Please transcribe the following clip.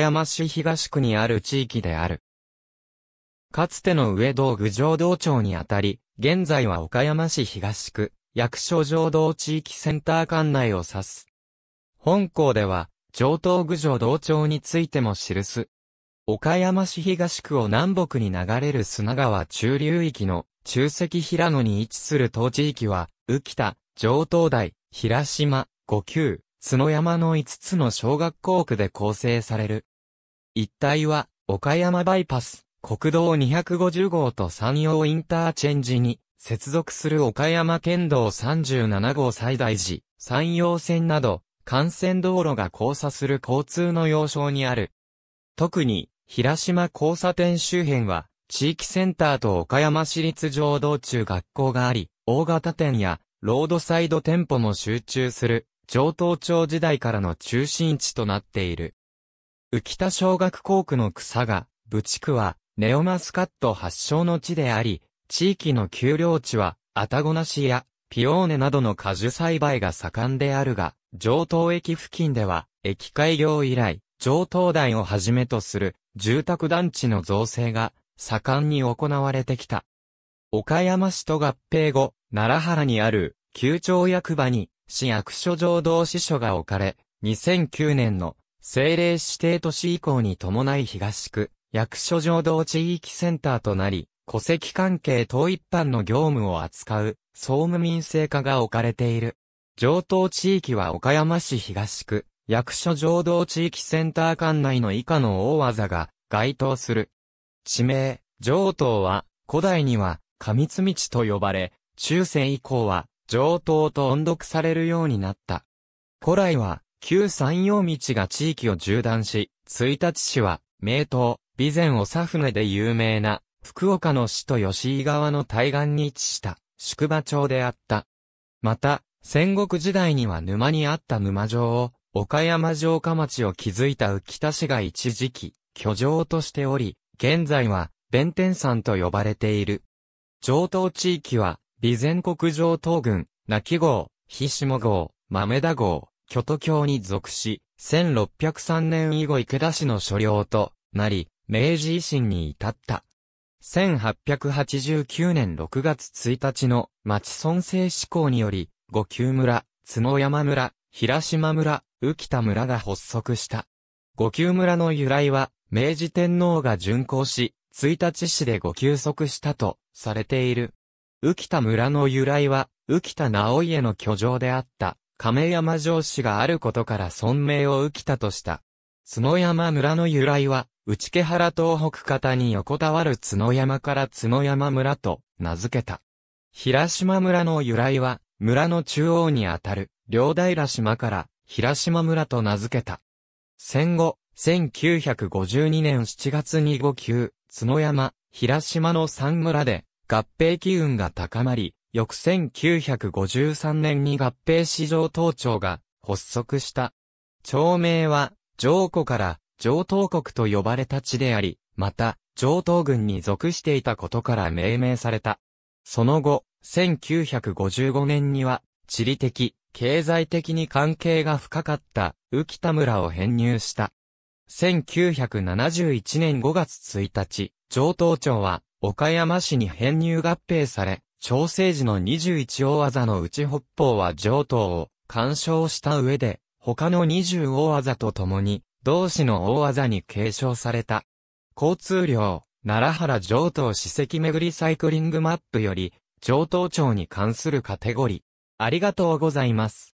山市東区にある地域である。かつての上道具城道町にあたり、現在は岡山市東区、役所城道地域センター管内を指す。本校では、上東郡城道町についても記す。岡山市東区を南北に流れる砂川中流域の中石平野に位置する当地域は、宇喜田、上東台、平島、五級、角山の5つの小学校区で構成される。一帯は、岡山バイパス、国道250号と山陽インターチェンジに、接続する岡山県道37号最大寺、山陽線など、幹線道路が交差する交通の要衝にある。特に、平島交差点周辺は、地域センターと岡山市立城道中学校があり、大型店や、ロードサイド店舗も集中する、上東町時代からの中心地となっている。浮田小学校区の草が、部地区は、ネオマスカット発祥の地であり、地域の丘陵地は、アタゴナシや、ピオーネなどの果樹栽培が盛んであるが、上東駅付近では、駅開業以来、上東台をはじめとする、住宅団地の造成が、盛んに行われてきた。岡山市と合併後、奈良原にある、旧庁役場に、市役所上同支所が置かれ、2009年の政令指定都市移行に伴い東区、役所上道地域センターとなり、戸籍関係等一般の業務を扱う、総務民生課が置かれている。上東地域は岡山市東区、役所上道地域センター管内の以下の大技が該当する。地名、上東は、古代には、上津道と呼ばれ、中世以降は、上東と音読されるようになった。古来は、旧山陽道が地域を縦断し、一日市は、名東、備前長船で有名な、福岡の市と吉井川の対岸に位置した、宿場町であった。また、戦国時代には沼にあった沼城を、岡山城下町を築いた浮田市が一時期、居城としており、現在は、弁天山と呼ばれている。上東地域は、備前国上東郡、泣き号、菱下号、豆田号、巨都教に属し、1603年以後池田氏の所領となり、明治維新に至った。1889年6月1日の町村政施行により、五級村、角山村、平島村、浮田村が発足した。五級村の由来は、明治天皇が巡行し、1日市で五休息したと、されている。浮田村の由来は、浮田直家の居城であった、亀山城市があることから存名を受けたとした。角山村の由来は、内毛原東北方に横たわる角山から角山村と名付けた。平島村の由来は、村の中央にあたる、両平島から平島村と名付けた。戦後、1952年7月に5級、角山、平島の3村で、合併機運が高まり、翌1953年に合併市場東庁が発足した。町名は、上古から上東国と呼ばれた地であり、また、上東軍に属していたことから命名された。その後、1955年には、地理的、経済的に関係が深かった、浮田村を編入した。1971年5月1日、上東町は、岡山市に編入合併され、調整時の21大技のうち北方は上等を干渉した上で、他の20大技と共に、同志の大技に継承された。交通量、奈良原上等史跡巡りサイクリングマップより、上等町に関するカテゴリー。ありがとうございます。